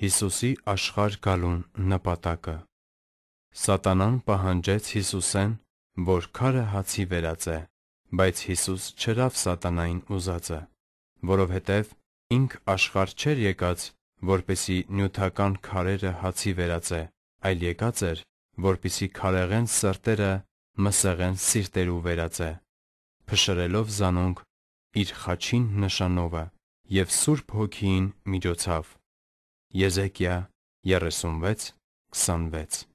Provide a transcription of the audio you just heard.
Հիսուսի աշխարհ գալուն նպատակը Սատանան պահանջեց Հիսուսեն, որ քարը հացի վերածե, բայց Հիսուս չրավ սատանային ուզածը, որովհետև ինք աշխարհ չէր եկած, որպեսի նյութական քարերը հացի վերածե, այլ եկած էր, որպիսի քարեղեն սրտերը մսեղեն սիրտերու վերածե, փշրելով զանոնք իր խաչին նշանովը եւ Սուրբ Հոգին միջոցով Եզեկիա 36:26